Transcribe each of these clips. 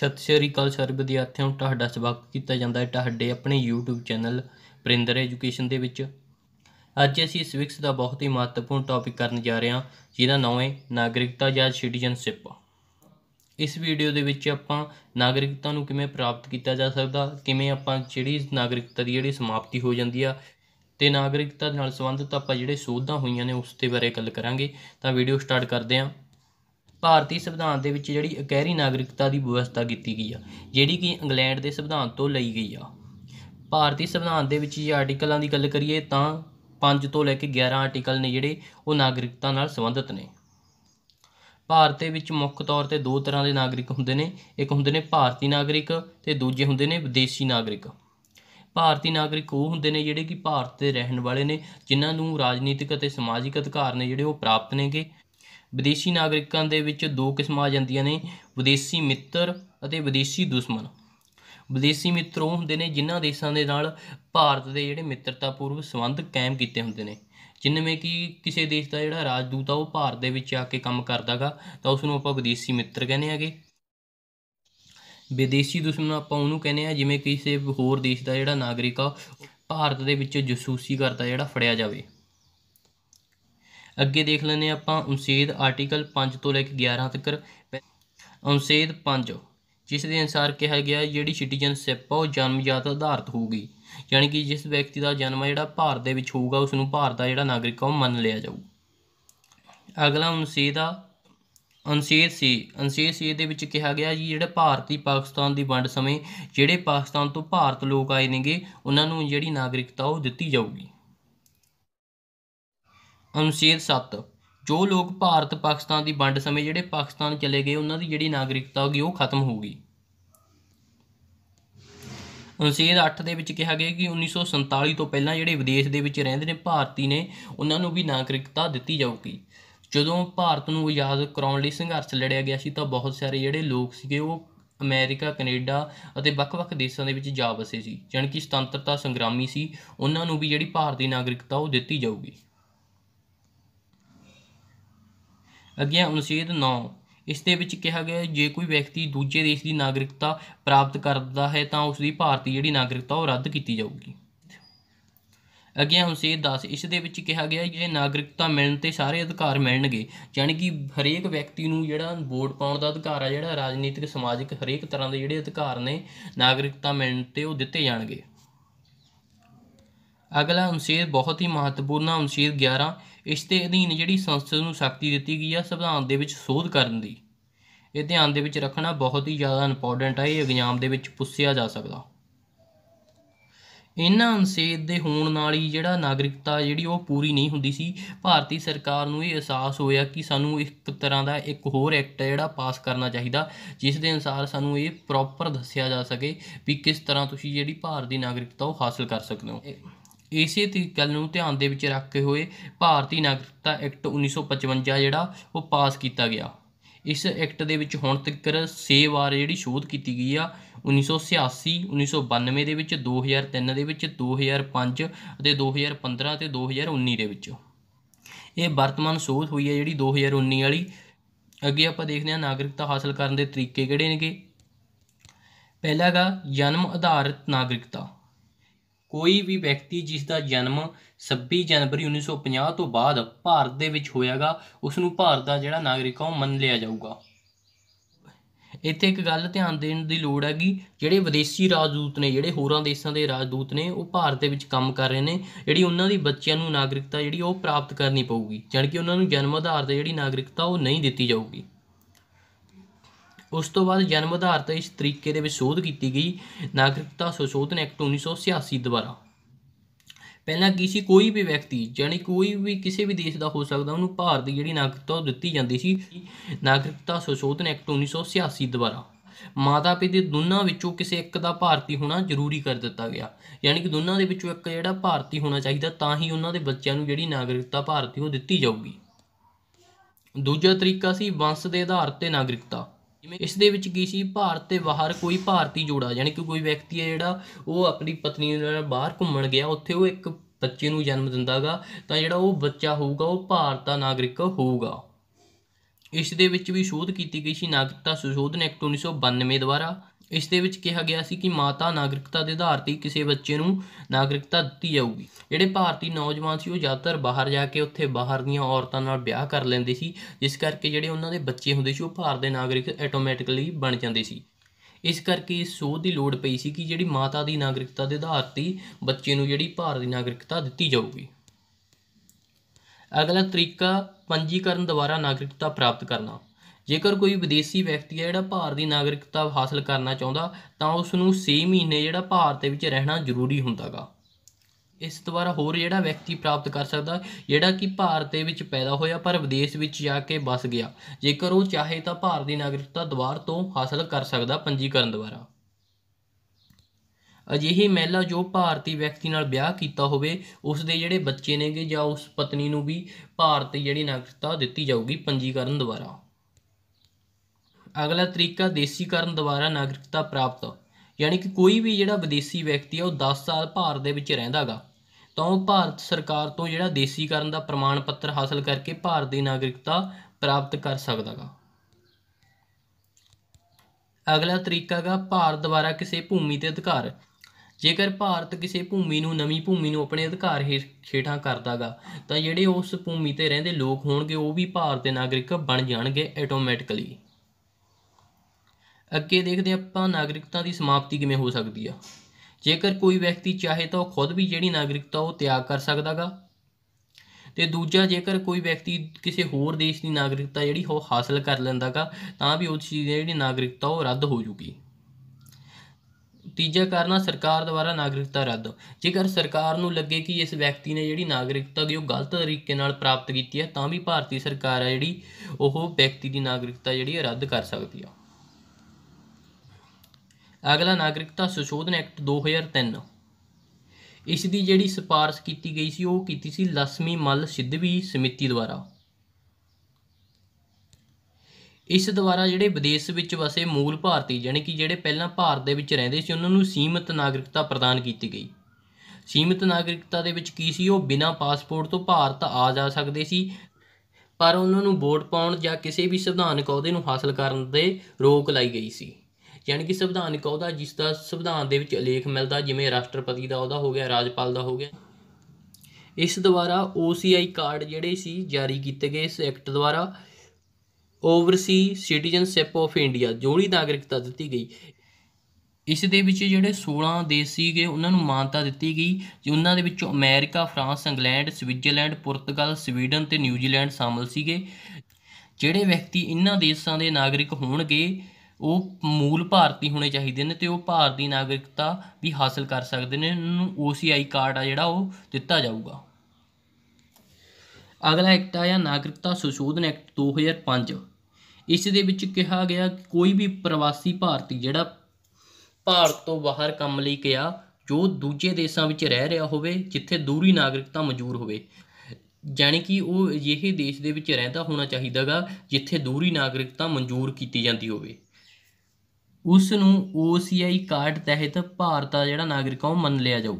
ਸਤਿ ਸ਼੍ਰੀ ਅਕਾਲ ਸਾਰੇ ਵਿਦਿਆਰਥੀਆਂ ਤੁਹਾਡਾ ਸਵਾਗਤ ਕੀਤਾ ਜਾਂਦਾ ਹੈ ਤੁਹਾਡੇ ਆਪਣੇ YouTube ਚੈਨਲ ਪ੍ਰਿੰਦਰ ਐਜੂਕੇਸ਼ਨ ਦੇ ਵਿੱਚ ਅੱਜ ਅਸੀਂ ਸਿਵਿਕਸ ਦਾ ਬਹੁਤ ਹੀ ਮਹੱਤਵਪੂਰਨ ਟੌਪਿਕ ਕਰਨ ਜਾ ਰਹੇ ਹਾਂ ਜਿਹਦਾ ਨਾਮ ਹੈ ਨਾਗਰਿਕਤਾ ਜਾਂ ਸਿਟੀਜ਼ਨਸ਼ਿਪ ਇਸ ਵੀਡੀਓ ਦੇ ਵਿੱਚ ਆਪਾਂ ਨਾਗਰਿਕਤਾ ਨੂੰ ਕਿਵੇਂ ਪ੍ਰਾਪਤ ਕੀਤਾ ਜਾ ਸਕਦਾ ਕਿਵੇਂ ਆਪਾਂ ਜਿਹੜੀ ਨਾਗਰਿਕਤਾ ਦੀ ਜਿਹੜੀ ਸਮਾਪਤੀ ਹੋ ਜਾਂਦੀ ਆ ਤੇ ਨਾਗਰਿਕਤਾ ਨਾਲ ਸੰਬੰਧਿਤ ਆਪਾਂ ਜਿਹੜੇ ਸੋਧਾਂ ਹੋਈਆਂ ਨੇ ਉਸ ਤੇ ਬਾਰੇ ਗੱਲ ਕਰਾਂਗੇ ਤਾਂ ਵੀਡੀਓ ਸਟਾਰਟ ਕਰਦੇ ਹਾਂ ਭਾਰਤੀ ਸੰਵਿਧਾਨ ਦੇ ਵਿੱਚ ਜਿਹੜੀ ਇਕਹਿਰੀ ਨਾਗਰਿਕਤਾ ਦੀ ਵਿਵਸਥਾ ਕੀਤੀ ਗਈ ਆ ਜਿਹੜੀ ਕਿ ਇੰਗਲੈਂਡ ਦੇ ਸੰਵਿਧਾਨ ਤੋਂ ਲਈ ਗਈ ਆ ਭਾਰਤੀ ਸੰਵਿਧਾਨ ਦੇ ਵਿੱਚ ਜੇ ਆਰਟੀਕਲਾਂ ਦੀ ਗੱਲ ਕਰੀਏ ਤਾਂ 5 ਤੋਂ ਲੈ ਕੇ 11 ਆਰਟੀਕਲ ਨੇ ਜਿਹੜੇ ਉਹ ਨਾਗਰਿਕਤਾ ਨਾਲ ਸੰਬੰਧਿਤ ਨੇ ਭਾਰਤ ਦੇ ਵਿੱਚ ਮੁੱਖ ਤੌਰ ਤੇ ਦੋ ਤਰ੍ਹਾਂ ਦੇ ਨਾਗਰਿਕ ਹੁੰਦੇ ਨੇ ਇੱਕ ਹੁੰਦੇ ਨੇ ਭਾਰਤੀ ਨਾਗਰਿਕ ਤੇ ਦੂਜੇ ਹੁੰਦੇ ਨੇ ਵਿਦੇਸ਼ੀ ਨਾਗਰਿਕ ਭਾਰਤੀ ਨਾਗਰਿਕ ਉਹ ਹੁੰਦੇ ਨੇ ਜਿਹੜੇ ਕਿ ਭਾਰਤ ਦੇ ਰਹਿਣ ਵਾਲੇ ਨੇ ਜਿਨ੍ਹਾਂ ਨੂੰ ਰਾਜਨੀਤਿਕ ਅਤੇ ਸਮਾਜਿਕ ਅਧਿਕਾਰ ਨੇ ਜਿਹੜੇ ਉਹ ਪ੍ਰਾਪਤ ਨੇਗੇ ਵਿਦੇਸ਼ੀ ਨਾਗਰਿਕਾਂ ਦੇ ਵਿੱਚ ਦੋ ਕਿਸਮਾਂ ਆ ਜਾਂਦੀਆਂ ਨੇ ਵਿਦੇਸ਼ੀ ਮਿੱਤਰ ਅਤੇ ਵਿਦੇਸ਼ੀ ਦੁਸ਼ਮਣ ਵਿਦੇਸ਼ੀ ਮਿੱਤਰ ਉਹ ਹੁੰਦੇ ਨੇ ਜਿਨ੍ਹਾਂ ਦੇਸ਼ਾਂ ਦੇ ਨਾਲ ਭਾਰਤ ਦੇ ਜਿਹੜੇ ਮਿੱਤਰਤਾਪੂਰਵ ਸੰਬੰਧ ਕਾਇਮ ਕੀਤੇ ਹੁੰਦੇ ਨੇ ਜਿਨਵੇਂ ਕਿ ਕਿਸੇ ਦੇਸ਼ ਦਾ ਜਿਹੜਾ ਰਾਜਦੂਤ ਆ ਉਹ ਭਾਰਤ ਦੇ ਵਿੱਚ ਆ ਕੇ ਕੰਮ ਕਰਦਾਗਾ ਤਾਂ ਉਸ ਨੂੰ ਆਪਾਂ ਵਿਦੇਸ਼ੀ ਮਿੱਤਰ ਕਹਿੰਦੇ ਆਗੇ ਵਿਦੇਸ਼ੀ ਦੁਸ਼ਮਣ ਆਪਾਂ ਉਹਨੂੰ ਕਹਿੰਦੇ ਆ ਜਿਵੇਂ ਕਿਸੇ ਹੋਰ ਦੇਸ਼ ਦਾ ਜਿਹੜਾ ਨਾਗਰਿਕ ਆ ਭਾਰਤ ਦੇ ਵਿੱਚ ਜਸੂਸੀ ਕਰਦਾ ਜਿਹੜਾ ਫੜਿਆ ਜਾਵੇ ਅੱਗੇ ਦੇਖ ਲੈਨੇ ਆਪਾਂ ਅਨੁਛੇਦ ਆਰਟੀਕਲ 5 ਤੋਂ ਲੈ ਕੇ 11 ਤੱਕ ਅਨੁਛੇਦ 5 ਜਿਸ ਦੇ ਅਨਸਾਰ ਕਿਹਾ ਗਿਆ ਜਿਹੜੀ ਸਿਟੀਜ਼ਨਸ਼ਿਪ ਆ ਉਹ ਜਨਮਜਾਤ ਆਧਾਰਿਤ ਹੋਊਗੀ ਯਾਨੀ ਕਿ ਜਿਸ ਵਿਅਕਤੀ ਦਾ ਜਨਮ ਜਿਹੜਾ ਭਾਰਤ ਦੇ ਵਿੱਚ ਹੋਊਗਾ ਉਸ ਨੂੰ ਭਾਰਤ ਦਾ ਜਿਹੜਾ ਨਾਗਰਿਕ ਉਹ ਮੰਨ ਲਿਆ ਜਾਊ ਅਗਲਾ ਅਨੁਛੇਦ ਆ ਅਨਸ਼ੇਦ ਸੀ ਅਨਸ਼ੇਦ ਸੀ ਦੇ ਵਿੱਚ ਕਿਹਾ ਗਿਆ ਜੀ ਜਿਹੜੇ ਭਾਰਤੀ ਪਾਕਿਸਤਾਨ ਦੀ ਵੰਡ ਸਮੇਂ ਜਿਹੜੇ ਪਾਕਿਸਤਾਨ ਤੋਂ ਭਾਰਤ ਲੋਕ ਆਏ ਨੇਗੇ ਉਹਨਾਂ ਨੂੰ ਜਿਹੜੀ ਨਾਗਰਿਕਤਾ ਉਹ ਦਿੱਤੀ ਜਾਊਗੀ ਅਨੁਛੇਦ 7 ਜੋ ਲੋਕ ਭਾਰਤ ਪਾਕਿਸਤਾਨ ਦੀ ਵੰਡ ਸਮੇਂ ਜਿਹੜੇ ਪਾਕਿਸਤਾਨ ਚਲੇ ਗਏ ਉਹਨਾਂ ਦੀ ਜਿਹੜੀ ਨਾਗਰਿਕਤਾ ਹੋ ਗਈ ਉਹ ਖਤਮ ਹੋ ਗਈ ਅਨੁਛੇਦ 8 ਦੇ ਵਿੱਚ ਕਿਹਾ ਗਿਆ ਕਿ 1947 ਤੋਂ ਪਹਿਲਾਂ ਜਿਹੜੇ ਵਿਦੇਸ਼ ਦੇ ਵਿੱਚ ਰਹਿੰਦੇ ਨੇ ਭਾਰਤੀ ਨੇ ਉਹਨਾਂ ਨੂੰ ਵੀ ਨਾਗਰਿਕਤਾ ਦਿੱਤੀ ਜਾਊਗੀ ਜਦੋਂ ਭਾਰਤ ਨੂੰ ਆਜ਼ਾਦ ਕਰਾਉਣ ਲਈ ਸੰਘਰਸ਼ ਲੜਿਆ ਗਿਆ ਸੀ ਤਾਂ ਬਹੁਤ ਸਾਰੇ ਜਿਹੜੇ ਲੋਕ ਸੀਗੇ ਉਹ ਅਮਰੀਕਾ ਕੈਨੇਡਾ ਅਤੇ ਵੱਖ-ਵੱਖ ਦੇਸ਼ਾਂ ਦੇ ਵਿੱਚ ਜਾ ਵਸੇ ਸੀ ਕਿ ਸੁਤੰਤਰਤਾ ਸੰਗਰਾਮੀ ਸੀ ਉਹਨਾਂ ਨੂੰ ਵੀ ਜਿਹੜੀ ਭਾਰਤੀ ਨਾਗਰਿਕਤਾ ਉਹ ਦਿੱਤੀ ਜਾਊਗੀ ਅੱਗੇ ਅਨੁਛੇਦ 9 ਇਸ ਦੇ ਵਿੱਚ ਕਿਹਾ ਗਿਆ ਜੇ ਕੋਈ ਵਿਅਕਤੀ ਦੂਜੇ ਦੇਸ਼ ਦੀ ਨਾਗਰਿਕਤਾ ਪ੍ਰਾਪਤ ਕਰਦਾ ਹੈ ਤਾਂ ਉਸ ਦੀ ਭਾਰਤੀ ਜਿਹੜੀ ਨਾਗਰਿਕਤਾ ਉਹ ਰੱਦ ਕੀਤੀ ਜਾਊਗੀ ਅੱਗੇ ਅਨੁਛੇਦ 10 ਇਸ ਦੇ ਵਿੱਚ ਕਿਹਾ ਗਿਆ ਜੇ ਨਾਗਰਿਕਤਾ ਮਿਲਣ ਤੇ ਸਾਰੇ ਅਧਿਕਾਰ ਮਿਲਣਗੇ ਯਾਨੀ ਕਿ ਹਰੇਕ ਵਿਅਕਤੀ ਨੂੰ ਜਿਹੜਾ ਵੋਟ ਪਾਉਣ ਦਾ ਅਧਿਕਾਰ ਆ ਜਿਹੜਾ ਰਾਜਨੀਤਿਕ ਸਮਾਜਿਕ ਹਰੇਕ ਤਰ੍ਹਾਂ ਦੇ ਜਿਹੜੇ ਅਧਿਕਾਰ ਨੇ ਨਾਗਰਿਕਤਾ ਮਿਲਣ ਤੇ ਉਹ ਦਿੱਤੇ ਜਾਣਗੇ ਅਗਲਾ ਅਨੁਛੇਦ ਬਹੁਤ ਹੀ ਮਹੱਤਵਪੂਰਨ ਅਨੁਛੇਦ 11 ਇਸ ਦੇ ਅਧੀਨ ਜਿਹੜੀ ਸੰਸਦ ਨੂੰ ਸ਼ਕਤੀ ਦਿੱਤੀ ਗਈ ਆ ਸੰਵਿਧਾਨ ਦੇ ਵਿੱਚ ਸੋਧ ਕਰਨ ਦੀ ਇਹ ਧਿਆਨ ਦੇ ਵਿੱਚ ਰੱਖਣਾ ਬਹੁਤ ਹੀ ਜ਼ਿਆਦਾ ਇੰਪੋਰਟੈਂਟ ਹੈ ਇਹ ਐਗਜ਼ਾਮ ਦੇ ਵਿੱਚ ਪੁੱਛਿਆ ਜਾ ਸਕਦਾ ਇਹਨਾਂ ਅਨਸੇਦ ਦੇ ਹੋਣ ਨਾਲ ਹੀ ਜਿਹੜਾ ਨਾਗਰਿਕਤਾ ਜਿਹੜੀ ਉਹ ਪੂਰੀ ਨਹੀਂ ਹੁੰਦੀ ਸੀ ਭਾਰਤੀ ਸਰਕਾਰ ਨੂੰ ਇਹ ਅਹਿਸਾਸ ਹੋਇਆ ਕਿ ਸਾਨੂੰ ਇੱਕ ਤਰ੍ਹਾਂ ਦਾ ਇੱਕ ਹੋਰ ਐਕਟ ਜਿਹੜਾ ਪਾਸ ਕਰਨਾ ਚਾਹੀਦਾ ਜਿਸ ਦੇ ਅਨਸਾਰ ਸਾਨੂੰ ਇਹ ਪ੍ਰੋਪਰ ਦੱਸਿਆ ਜਾ ਸਕੇ ਵੀ ਕਿਸ ਤਰ੍ਹਾਂ ਤੁਸੀਂ ਜਿਹੜੀ ਭਾਰਤ ਦੀ ਨਾਗਰਿਕਤਾ ਉਹ ਹਾਸਲ ਕਰ ਸਕਦੇ ਹੋ ਇਸੇ ਤੀ ਗੱਲ ਨੂੰ ਧਿਆਨ ਦੇ ਵਿੱਚ ਰੱਖਦੇ ਹੋਏ ਭਾਰਤੀ ਨਾਗਰਿਕਤਾ ਐਕਟ 1955 ਜਿਹੜਾ ਉਹ ਪਾਸ ਕੀਤਾ ਗਿਆ ਇਸ ਐਕਟ ਦੇ ਵਿੱਚ ਹੁਣ ਤੱਕ 6 ਵਾਰ ਜਿਹੜੀ ਸ਼ੋਧ ਕੀਤੀ ਗਈ ਆ 1986 1992 ਦੇ ਵਿੱਚ 2003 ਦੇ ਵਿੱਚ 2005 ਅਤੇ 2015 ਅਤੇ 2019 ਦੇ ਵਿੱਚ ਇਹ ਵਰਤਮਾਨ ਸ਼ੋਧ ਹੋਈ ਹੈ ਜਿਹੜੀ 2019 ਵਾਲੀ ਅੱਗੇ ਆਪਾਂ ਦੇਖਦੇ ਹਾਂ ਨਾਗਰਿਕਤਾ ਹਾਸਲ ਕਰਨ ਦੇ ਤਰੀਕੇ ਕਿਹੜੇ ਨੇਗੇ ਪਹਿਲਾ ਹੈਗਾ ਜਨਮ ਆਧਾਰਿਤ ਨਾਗਰਿਕਤਾ ਕੋਈ ਵੀ ਵਿਅਕਤੀ ਜਿਸ ਦਾ ਜਨਮ 26 ਜਨਵਰੀ 1950 ਤੋਂ ਬਾਅਦ ਭਾਰਤ ਦੇ ਵਿੱਚ ਹੋਇਆਗਾ ਉਸ ਨੂੰ ਭਾਰਤ ਦਾ ਜਿਹੜਾ ਨਾਗਰਿਕ ਆ ਉਹ ਮੰਨ ਲਿਆ ਜਾਊਗਾ ਇੱਥੇ ਇੱਕ ਗੱਲ ਧਿਆਨ ਦੇਣ ਦੀ ਲੋੜ ਹੈਗੀ ਜਿਹੜੇ ਵਿਦੇਸ਼ੀ ਰਾਜਦੂਤ ਨੇ ਜਿਹੜੇ ਹੋਰਾਂ ਦੇਸ਼ਾਂ ਦੇ ਰਾਜਦੂਤ ਨੇ ਉਹ ਭਾਰਤ ਦੇ ਵਿੱਚ ਕੰਮ ਕਰ ਰਹੇ ਨੇ ਜਿਹੜੀ ਉਹਨਾਂ ਦੀ ਬੱਚਿਆਂ ਨੂੰ ਨਾਗਰਿਕਤਾ ਜਿਹੜੀ ਉਹ ਪ੍ਰਾਪਤ ਕਰਨੀ ਪਊਗੀ ਜਾਨਕਿ ਉਹਨਾਂ ਨੂੰ ਜਨਮ ਆਧਾਰ ਤੇ ਜਿਹੜੀ ਨਾਗਰਿਕਤਾ ਉਹ ਨਹੀਂ ਦਿੱਤੀ ਜਾਊਗੀ ਉਸ ਤੋਂ ਬਾਅਦ ਜਨਮ ਆਧਾਰ ਤੇ ਇਸ ਤਰੀਕੇ ਦੇ ਵਿੱਚ ਸੋਧ ਕੀਤੀ ਗਈ ਨਾਗਰਿਕਤਾ ਸੰਸ਼ੋਧਨ ਐਕਟ 1986 ਦੁਆਰਾ ਪਹਿਲਾਂ ਕੀ ਸੀ ਕੋਈ ਵੀ ਵਿਅਕਤੀ ਜਾਨੀ ਕੋਈ ਵੀ ਕਿਸੇ ਵੀ ਦੇਸ਼ ਦਾ ਹੋ ਸਕਦਾ ਉਹਨੂੰ ਭਾਰਤ ਦੀ ਜਿਹੜੀ ਨਾਗਰਿਕਤਾ ਦਿੱਤੀ ਜਾਂਦੀ ਸੀ ਨਾਗਰਿਕਤਾ ਸੰਸ਼ੋਧਨ ਐਕਟ 1986 ਦੁਆਰਾ ਮਾਤਾ ਪਿਤਾ ਦੋਨਾਂ ਵਿੱਚੋਂ ਕਿਸੇ ਇੱਕ ਦਾ ਭਾਰਤੀ ਹੋਣਾ ਜ਼ਰੂਰੀ ਕਰ ਦਿੱਤਾ ਗਿਆ ਯਾਨੀ ਕਿ ਦੋਨਾਂ ਦੇ ਵਿੱਚੋਂ ਇੱਕ ਜਿਹੜਾ ਭਾਰਤੀ ਹੋਣਾ ਚਾਹੀਦਾ ਤਾਂ ਹੀ ਉਹਨਾਂ ਦੇ ਬੱਚਿਆਂ ਨੂੰ ਜਿਹੜੀ ਨਾਗਰਿਕਤਾ ਭਾਰਤੀ ਉਹ ਦਿੱਤੀ ਜਾਊਗੀ ਦੂਜਾ ਤਰੀਕਾ ਸੀ ਵੰਸ਼ ਦੇ ਆਧਾਰ ਤੇ ਨਾਗਰਿਕਤਾ ਜਿਵੇਂ ਇਸ ਦੇ ਵਿੱਚ ਕੀ ਸੀ ਭਾਰਤ ਦੇ ਬਾਹਰ ਕੋਈ ਭਾਰਤੀ ਜੋੜਾ ਯਾਨੀ ਕਿ ਕੋਈ ਵਿਅਕਤੀ ਹੈ ਜਿਹੜਾ ਉਹ ਆਪਣੀ ਪਤਨੀ ਨਾਲ ਬਾਹਰ ਘੁੰਮਣ ਗਿਆ ਉੱਥੇ ਉਹ ਇੱਕ ਬੱਚੇ ਨੂੰ ਜਨਮ ਦਿੰਦਾਗਾ ਤਾਂ ਜਿਹੜਾ ਉਹ ਬੱਚਾ ਹੋਊਗਾ ਉਹ ਭਾਰਤ ਦਾ ਨਾਗਰਿਕ ਹੋਊਗਾ ਇਸ ਦੇ ਵਿੱਚ ਵੀ ਸ਼ੋਧ ਕੀਤੀ ਗਈ ਸੀ ਨਾਗਰਿਕਤਾ ਸੰਸ਼ੋਧਨ ਐਕਟ 1992 ਦੁਆਰਾ ਇਸ ਦੇ ਵਿੱਚ ਕਿਹਾ ਗਿਆ ਸੀ ਕਿ ਮਾਤਾ ਨਾਗਰਿਕਤਾ ਦੇ ਆਧਾਰ ਤੇ ਕਿਸੇ ਬੱਚੇ ਨੂੰ ਨਾਗਰਿਕਤਾ ਦਿੱਤੀ ਜਾਊਗੀ ਜਿਹੜੇ ਭਾਰਤੀ ਨੌਜਵਾਨ ਸੀ ਉਹ ਜ਼ਿਆਦਾਤਰ ਬਾਹਰ ਜਾ ਕੇ ਉੱਥੇ ਬਾਹਰ ਦੀਆਂ ਔਰਤਾਂ ਨਾਲ ਵਿਆਹ ਕਰ ਲੈਂਦੇ ਸੀ ਜਿਸ ਕਰਕੇ ਜਿਹੜੇ ਉਹਨਾਂ ਦੇ ਬੱਚੇ ਹੁੰਦੇ ਸੀ ਉਹ ਭਾਰਤ ਦੇ ਨਾਗਰਿਕ ਆਟੋਮੈਟਿਕਲੀ ਬਣ ਜਾਂਦੇ ਸੀ ਇਸ ਕਰਕੇ ਸੋਧ ਦੀ ਲੋੜ ਪਈ ਸੀ ਕਿ ਜਿਹੜੀ ਮਾਤਾ ਦੀ ਨਾਗਰਿਕਤਾ ਦੇ ਆਧਾਰ ਤੇ ਬੱਚੇ ਨੂੰ ਜਿਹੜੀ ਭਾਰਤ ਦੀ ਨਾਗਰਿਕਤਾ ਦਿੱਤੀ ਜਾਊਗੀ ਅਗਲਾ ਤਰੀਕਾ ਪੰਜੀਕਰਨ ਦੁਆਰਾ ਨਾਗਰਿਕਤਾ ਪ੍ਰਾਪਤ ਕਰਨਾ ਜੇਕਰ ਕੋਈ ਵਿਦੇਸ਼ੀ ਵਿਅਕਤੀ ਹੈ ਜਿਹੜਾ ਭਾਰਤ ਦੀ ਨਾਗਰਿਕਤਾ ਹਾਸਲ ਕਰਨਾ ਚਾਹੁੰਦਾ ਤਾਂ ਉਸ ਨੂੰ 6 ਮਹੀਨੇ ਜਿਹੜਾ ਭਾਰਤ ਦੇ ਵਿੱਚ ਰਹਿਣਾ ਜ਼ਰੂਰੀ ਹੁੰਦਾਗਾ ਇਸ ਦੁਆਰਾ ਹੋਰ ਜਿਹੜਾ ਵਿਅਕਤੀ ਪ੍ਰਾਪਤ ਕਰ ਸਕਦਾ ਜਿਹੜਾ ਕਿ ਭਾਰਤ ਦੇ ਵਿੱਚ ਪੈਦਾ ਹੋਇਆ ਪਰ ਵਿਦੇਸ਼ ਵਿੱਚ ਜਾ ਕੇ ਵਸ ਗਿਆ ਜੇਕਰ ਉਹ ਚਾਹੇ ਤਾਂ ਭਾਰਤ ਦੀ ਨਾਗਰਿਕਤਾ ਦੁਬਾਰ ਤੋਂ ਹਾਸਲ ਕਰ ਸਕਦਾ ਪੰਜੀਕਰਨ ਦੁਆਰਾ ਅਜਿਹੀ ਮਹਿਲਾ ਜੋ ਭਾਰਤੀ ਵਿਅਕਤੀ ਨਾਲ ਵਿਆਹ ਕੀਤਾ ਹੋਵੇ ਉਸ ਦੇ ਜਿਹੜੇ ਬੱਚੇ ਨੇਗੇ ਜਾਂ ਉਸ ਪਤਨੀ ਨੂੰ ਵੀ ਭਾਰਤ ਜਿਹੜੀ ਨਾਗਰਿਕਤਾ ਦਿੱਤੀ ਜਾਊਗੀ ਪੰਜੀਕਰਨ ਦੁਆਰਾ ਅਗਲਾ ਤਰੀਕਾ ਦੇਸੀਕਰਨ ਦੁਆਰਾ ਨਾਗਰਿਕਤਾ ਪ੍ਰਾਪਤ ਯਾਨੀ ਕਿ ਕੋਈ ਵੀ ਜਿਹੜਾ ਵਿਦੇਸ਼ੀ ਵਿਅਕਤੀ ਆ ਉਹ 10 ਸਾਲ ਭਾਰਤ ਦੇ ਵਿੱਚ ਰਹਿੰਦਾਗਾ ਤਾਂ ਉਹ ਭਾਰਤ ਸਰਕਾਰ ਤੋਂ ਜਿਹੜਾ ਦੇਸੀਕਰਨ ਦਾ ਪ੍ਰਮਾਣ ਪੱਤਰ ਹਾਸਲ ਕਰਕੇ ਭਾਰਤ ਦੀ ਨਾਗਰਿਕਤਾ ਪ੍ਰਾਪਤ ਕਰ ਸਕਦਾਗਾ ਅਗਲਾ ਤਰੀਕਾ ਭਾਰਤ ਦੁਆਰਾ ਕਿਸੇ ਭੂਮੀ ਤੇ ਅਧਿਕਾਰ ਜੇਕਰ ਭਾਰਤ ਕਿਸੇ ਭੂਮੀ ਨੂੰ ਨਵੀਂ ਭੂਮੀ ਨੂੰ ਆਪਣੇ ਅਧਿਕਾਰ ਹੇਠਾਂ ਕਰਦਾਗਾ ਤਾਂ ਜਿਹੜੇ ਉਸ ਭੂਮੀ ਤੇ ਰਹਿੰਦੇ ਲੋਕ ਹੋਣਗੇ ਉਹ ਵੀ ਭਾਰਤ ਦੇ ਨਾਗਰਿਕ ਬਣ ਜਾਣਗੇ ਆਟੋਮੈਟਿਕਲੀ ਅੱਗੇ ਦੇਖਦੇ ਆਪਾਂ ਨਾਗਰਿਕਤਾ ਦੀ ਸਮਾਪਤੀ ਕਿਵੇਂ ਹੋ ਸਕਦੀ ਆ ਜੇਕਰ ਕੋਈ ਵਿਅਕਤੀ ਚਾਹੇ ਤਾਂ ਉਹ ਖੁਦ ਵੀ ਜਿਹੜੀ ਨਾਗਰਿਕਤਾ ਉਹ ਤਿਆਗ ਕਰ ਸਕਦਾਗਾ ਤੇ ਦੂਜਾ ਜੇਕਰ ਕੋਈ ਵਿਅਕਤੀ ਕਿਸੇ ਹੋਰ ਦੇਸ਼ ਦੀ ਨਾਗਰਿਕਤਾ ਜਿਹੜੀ ਉਹ ਹਾਸਲ ਕਰ ਲੈਂਦਾਗਾ ਤਾਂ ਵੀ ਉਸ ਚੀਜ਼ ਦੀ ਜਿਹੜੀ ਨਾਗਰਿਕਤਾ ਉਹ ਰੱਦ ਹੋ ਜੂਗੀ ਤੀਜਾ ਕਾਰਨ ਆ ਸਰਕਾਰ ਦੁਆਰਾ ਨਾਗਰਿਕਤਾ ਰੱਦ ਜੇਕਰ ਸਰਕਾਰ ਨੂੰ ਲੱਗੇ ਕਿ ਇਸ ਵਿਅਕਤੀ ਨੇ ਜਿਹੜੀ ਨਾਗਰਿਕਤਾ ਦੀ ਉਹ ਗਲਤ ਤਰੀਕੇ ਨਾਲ ਪ੍ਰਾਪਤ ਕੀਤੀ ਹੈ ਤਾਂ ਵੀ ਭਾਰਤੀ ਸਰਕਾਰ ਹੈ ਜਿਹੜੀ ਉਹ ਵਿਅਕਤੀ ਦੀ ਨਾਗਰਿਕਤਾ ਜਿਹੜੀ ਰੱਦ ਕਰ ਸਕਦੀ ਆ ਅਗਲਾ ਨਾਗਰਿਕਤਾ ਸੰਸ਼ੋਧਨ ਐਕਟ 2003 ਇਸ ਦੀ ਜਿਹੜੀ ਸਿਫਾਰਸ਼ ਕੀਤੀ ਗਈ ਸੀ ਉਹ ਕੀਤੀ ਸੀ ਲక్ష్ਮੀ ਮੱਲ ਸਿੱਧਵੀ ਸਮਿਤੀ ਦੁਆਰਾ ਇਸ ਦੁਆਰਾ ਜਿਹੜੇ ਵਿਦੇਸ਼ ਵਿੱਚ ਵਸੇ ਮੂਲ ਭਾਰਤੀ ਜਾਨੀ ਕਿ ਜਿਹੜੇ ਪਹਿਲਾਂ ਭਾਰਤ ਦੇ ਵਿੱਚ ਰਹਿੰਦੇ ਸੀ ਉਹਨਾਂ ਨੂੰ ਸੀਮਿਤ ਨਾਗਰਿਕਤਾ ਪ੍ਰਦਾਨ ਕੀਤੀ ਗਈ ਸੀਮਿਤ ਨਾਗਰਿਕਤਾ ਦੇ ਵਿੱਚ ਕੀ ਸੀ ਉਹ ਬਿਨਾਂ ਪਾਸਪੋਰਟ ਤੋਂ ਭਾਰਤ ਆ ਜਾ ਸਕਦੇ ਸੀ ਪਰ ਉਹਨਾਂ ਨੂੰ ਵੋਟ ਪਾਉਣ ਜਾਂ ਕਿਸੇ ਵੀ ਸੰਵਿਧਾਨਕ ਅਹੁਦੇ ਨੂੰ ਹਾਸਲ ਕਰਨ ਦੇ ਰੋਕ ਲਾਈ ਗਈ ਸੀ ਯਾਨੀ ਕਿ ਸੰਵਿਧਾਨਿਕ ਅਹੁਦਾ ਜਿਸ ਦਾ ਸੰਵਿਧਾਨ ਦੇ ਵਿੱਚ ਉਲੇਖ ਮਿਲਦਾ ਜਿਵੇਂ ਰਾਸ਼ਟਰਪਤੀ ਦਾ ਅਹੁਦਾ ਹੋ ਗਿਆ ਰਾਜਪਾਲ ਦਾ ਹੋ ਗਿਆ ਇਸ ਦੁਆਰਾ OCI ਕਾਰਡ ਜਿਹੜੇ ਸੀ ਜਾਰੀ ਕੀਤੇ ਗਏ ਇਸ ਐਕਟ ਦੁਆਰਾ ਓਵਰਸੀ ਸਿਟੀਜ਼ਨਸ਼ਿਪ ਆਫ ਇੰਡੀਆ ਜੋੜੀ ਨਾਗਰਿਕਤਾ ਦਿੱਤੀ ਗਈ ਇਸ ਦੇ ਵਿੱਚ ਜਿਹੜੇ 16 ਦੇਸ਼ ਸੀਗੇ ਉਹਨਾਂ ਨੂੰ ਮਾਨਤਾ ਦਿੱਤੀ ਗਈ ਜਿ ਉਹਨਾਂ ਦੇ ਵਿੱਚੋਂ ਅਮਰੀਕਾ ਫਰਾਂਸ ਇੰਗਲੈਂਡ ਸਵਿਟਜ਼ਰਲੈਂਡ ਪੁਰਤਗਾਲ ਸਵੀਡਨ ਤੇ ਨਿਊਜ਼ੀਲੈਂਡ ਸ਼ਾਮਲ ਸੀਗੇ ਜਿਹੜੇ ਵਿਅਕਤੀ ਇਹਨਾਂ ਦੇਸ਼ਾਂ ਦੇ ਨਾਗਰਿਕ ਹੋਣਗੇ ਉਹ ਮੂਲ ਭਾਰਤੀ ਹੋਣੇ ਚਾਹੀਦੇ ਨੇ ਤੇ ਉਹ ਭਾਰਤੀ ਨਾਗਰਿਕਤਾ ਵੀ ਹਾਸਲ ਕਰ ਸਕਦੇ ਨੇ ਉਹਨਾਂ ਨੂੰ ਓ ਕਾਰਡ ਆ ਜਿਹੜਾ ਉਹ ਦਿੱਤਾ ਜਾਊਗਾ ਅਗਲਾ ਐਕਟ ਆਇਆ ਨਾਗਰਿਕਤਾ ਸੰਸ਼ੋਧਨ ਐਕਟ 2005 ਇਸ ਦੇ ਵਿੱਚ ਕਿਹਾ ਗਿਆ ਕਿ ਕੋਈ ਵੀ ਪ੍ਰਵਾਸੀ ਭਾਰਤੀ ਜਿਹੜਾ ਭਾਰਤ ਤੋਂ ਬਾਹਰ ਕੰਮ ਲਈ ਗਿਆ ਜੋ ਦੂਜੇ ਦੇਸ਼ਾਂ ਵਿੱਚ ਰਹਿ ਰਿਹਾ ਹੋਵੇ ਜਿੱਥੇ ਦੂਰੀ ਨਾਗਰਿਕਤਾ ਮਨਜ਼ੂਰ ਹੋਵੇ ਜਾਨੀ ਕਿ ਉਹ ਅਜਿਹੇ ਦੇਸ਼ ਦੇ ਵਿੱਚ ਰਹਿੰਦਾ ਹੋਣਾ ਚਾਹੀਦਾਗਾ ਜਿੱਥੇ ਦੂਰੀ ਨਾਗਰਿਕਤਾ ਮਨਜ਼ੂਰ ਕੀਤੀ ਜਾਂਦੀ ਹੋਵੇ ਉਸ ਨੂੰ OCI ਕਾਰਡ ਤਹਿਤ ਭਾਰਤ ਦਾ ਜਿਹੜਾ ਨਾਗਰਿਕ ਉਹ ਮੰਨ ਲਿਆ ਜਾਊ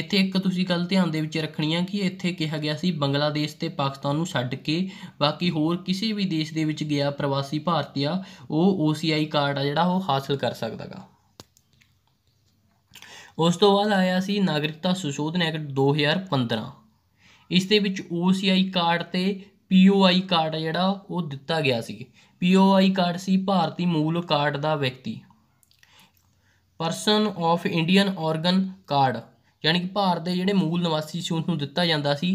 ਇੱਥੇ ਇੱਕ ਤੁਸੀਂ ਗੱਲ ਧਿਆਨ ਦੇ ਵਿੱਚ ਰੱਖਣੀ ਆ ਕਿ ਇੱਥੇ ਕਿਹਾ ਗਿਆ ਸੀ ਬੰਗਲਾਦੇਸ਼ ਤੇ ਪਾਕਿਸਤਾਨ ਨੂੰ ਛੱਡ ਕੇ ਬਾਕੀ ਹੋਰ ਕਿਸੇ ਵੀ ਦੇਸ਼ ਦੇ ਵਿੱਚ ਗਿਆ ਪ੍ਰਵਾਸੀ ਭਾਰਤੀ ਆ ਉਹ OCI ਕਾਰਡ ਆ ਜਿਹੜਾ ਉਹ ਹਾਸਲ ਕਰ ਸਕਦਾਗਾ ਉਸ ਤੋਂ ਬਾਅਦ ਆਇਆ ਸੀ ਨਾਗਰਿਕਤਾ ਸੁਸ਼ੋਧਨ ਐਕਟ 2015 ਇਸ ਦੇ ਵਿੱਚ OCI ਕਾਰਡ ਤੇ POI ਕਾਰਡ ਜਿਹੜਾ ਉਹ ਦਿੱਤਾ ਗਿਆ ਸੀ POI ਕਾਰਡ ਸੀ ਭਾਰਤੀ ਮੂਲ ਕਾਰਡ ਦਾ ਵਿਅਕਤੀ person of Indian origin card ਯਾਨੀ ਕਿ ਭਾਰਤ ਦੇ ਜਿਹੜੇ ਮੂਲ ਨਿਵਾਸੀ ਸੀ ਉਹਨੂੰ ਦਿੱਤਾ ਜਾਂਦਾ ਸੀ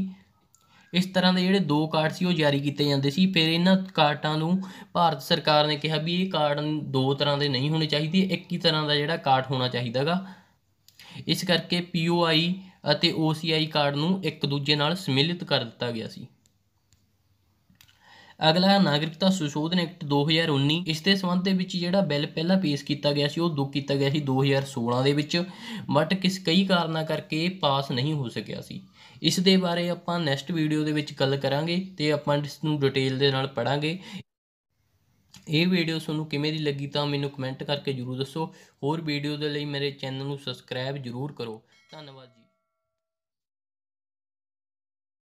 ਇਸ ਤਰ੍ਹਾਂ ਦੇ ਜਿਹੜੇ ਦੋ ਕਾਰਡ ਸੀ ਉਹ ਜਾਰੀ ਕੀਤੇ ਜਾਂਦੇ ਸੀ ਫਿਰ ਇਹਨਾਂ ਕਾਰਡਾਂ ਨੂੰ ਭਾਰਤ ਸਰਕਾਰ ਨੇ ਕਿਹਾ ਵੀ ਇਹ ਕਾਰਡ ਦੋ ਤਰ੍ਹਾਂ ਦੇ ਨਹੀਂ ਹੋਣੇ ਚਾਹੀਦੇ ਇੱਕ ਹੀ ਤਰ੍ਹਾਂ ਦਾ ਜਿਹੜਾ ਕਾਰਡ ਹੋਣਾ ਚਾਹੀਦਾਗਾ ਇਸ ਕਰਕੇ POI ਅਤੇ OCI ਕਾਰਡ ਨੂੰ ਇੱਕ ਦੂਜੇ ਨਾਲ ਸਮਿਲਿਤ ਕਰ ਦਿੱਤਾ ਗਿਆ ਸੀ ਅਗਲਾ ਨਾਗਰਿਕਤਾ ਸੰਸ਼ੋਧਨ ਐਕਟ 2019 ਇਸ ਦੇ ਸੰਬੰਧ ਦੇ ਵਿੱਚ ਜਿਹੜਾ ਬਿੱਲ ਪਹਿਲਾਂ ਪੇਸ਼ ਕੀਤਾ ਗਿਆ ਸੀ ਉਹ ਦੋ ਕੀਤਾ ਗਿਆ ਸੀ 2016 ਦੇ ਵਿੱਚ ਬਟ ਕਿਸ ਕਈ ਕਾਰਨਾਂ ਕਰਕੇ ਪਾਸ ਨਹੀਂ ਹੋ ਸਕਿਆ ਸੀ ਇਸ ਦੇ ਬਾਰੇ ਆਪਾਂ ਨੈਕਸਟ ਵੀਡੀਓ ਦੇ ਵਿੱਚ ਗੱਲ ਕਰਾਂਗੇ ਤੇ ਆਪਾਂ ਇਸ ਨੂੰ ਡਿਟੇਲ ਦੇ ਨਾਲ ਪੜਾਂਗੇ ਇਹ ਵੀਡੀਓ ਤੁਹਾਨੂੰ ਕਿਵੇਂ ਦੀ ਲੱਗੀ ਤਾਂ ਮੈਨੂੰ ਕਮੈਂਟ ਕਰਕੇ ਜਰੂਰ ਦੱਸੋ ਹੋਰ ਵੀਡੀਓ ਦੇ ਲਈ ਮੇਰੇ ਚੈਨਲ ਨੂੰ ਸਬਸਕ੍ਰਾਈਬ ਜਰੂਰ ਕਰੋ ਧੰਨਵਾਦ